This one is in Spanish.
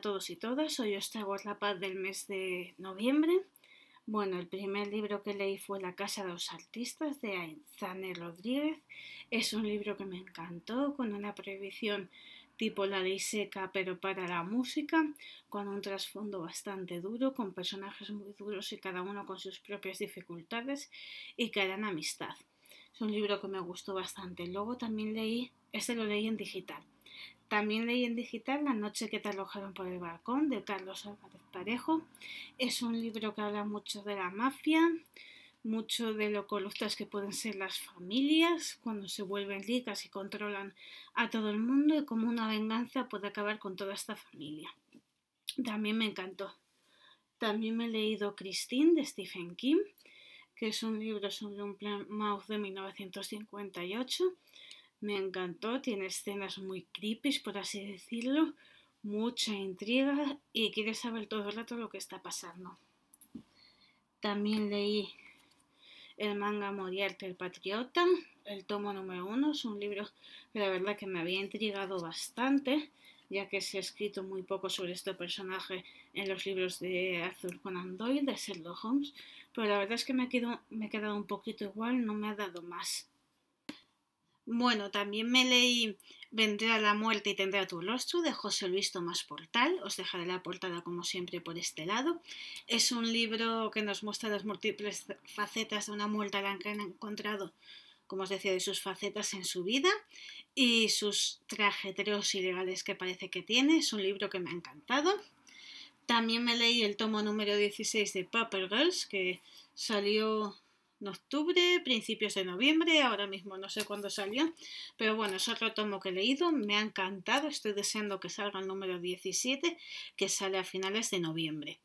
todos y todas, hoy os traigo la paz del mes de noviembre. Bueno, el primer libro que leí fue La Casa de los Artistas de Ainzane Rodríguez. Es un libro que me encantó, con una prohibición tipo la ley seca, pero para la música, con un trasfondo bastante duro, con personajes muy duros y cada uno con sus propias dificultades y que harán amistad. Es un libro que me gustó bastante. Luego también leí, este lo leí en digital. También leí en digital La noche que te alojaron por el balcón de Carlos Álvarez Parejo. Es un libro que habla mucho de la mafia, mucho de lo corruptas que pueden ser las familias cuando se vuelven ricas y controlan a todo el mundo y cómo una venganza puede acabar con toda esta familia. También me encantó. También me he leído Christine de Stephen King que es un libro sobre un plan Mouse de 1958. Me encantó, tiene escenas muy creepy, por así decirlo, mucha intriga y quieres saber todo el rato lo que está pasando. También leí el manga Moriarty el Patriota, el tomo número uno. Es un libro que la verdad que me había intrigado bastante ya que se ha escrito muy poco sobre este personaje en los libros de Arthur Conan Doyle, de Sherlock Holmes, pero la verdad es que me, quedo, he quedado un poquito igual, no me ha dado más. Bueno, también me leí Vendrá la muerte y tendrá tu rostro de José Luis Tomás Portal. Os dejaré la portada como siempre por este lado. Es un libro que nos muestra las múltiples facetas de una muerte a que han encontrado como os decía, de sus facetas en su vida y sus trajeteros ilegales que parece que tiene. Es un libro que me ha encantado. También me leí el tomo número 16 de Paper Girls, que salió en octubre, principios de noviembre, ahora mismo no sé cuándo salió, pero bueno, es otro tomo que he leído, me ha encantado, estoy deseando que salga el número 17, que sale a finales de noviembre.